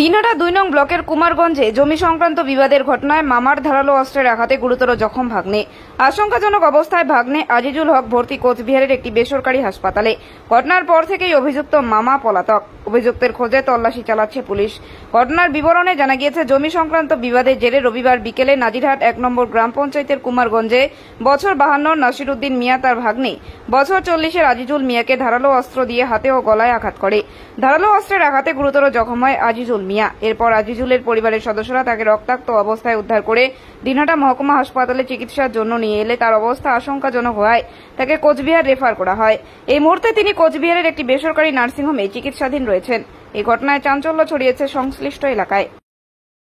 দিনহাটা দুই নং ব্লকের কুমারগঞ্জে জমি সংক্রান্ত বিবাদের ঘটনায় মামার ধারালো অস্ত্রের আঘাতে গুরুতর জখম ভাগ্নে আশঙ্কাজনক অবস্থায় ভাগ্নে আজিজুল হক ভর্তি কোচবিহারের একটি বেসরকারি হাসপাতালে ঘটনার পর থেকেই অভিযুক্ত মামা পলাতক অভিযুক্তের খোঁজে তল্লাশি চালাচ্ছে পুলিশ ঘটনার বিবরণে জানা গিয়েছে জমি সংক্রান্ত বিবাদের জেরে রবিবার বিকেলে নাজিরহাট এক নম্বর গ্রাম পঞ্চায়েতের কুমারগঞ্জে বছর বাহান্ন উদ্দিন মিয়া তার ভাগ্নে বছর চল্লিশের আজিজুল মিয়াকে ধারালো অস্ত্র দিয়ে হাতে ও গলায় আঘাত করে ধারালো অস্ত্রের আঘাতে গুরুতর জখম হয় আজিজুল আজিজুল মিয়া এরপর আজিজুলের পরিবারের সদস্যরা তাকে রক্তাক্ত অবস্থায় উদ্ধার করে দিনহাটা মহকুমা হাসপাতালে চিকিৎসার জন্য নিয়ে এলে তার অবস্থা আশঙ্কাজনক হওয়ায় তাকে কোচবিহার রেফার করা হয় এই মুহূর্তে তিনি কোচবিহারের একটি বেসরকারি নার্সিংহোমে চিকিৎসাধীন রয়েছেন এই ঘটনায় চাঞ্চল্য ছড়িয়েছে সংশ্লিষ্ট এলাকায়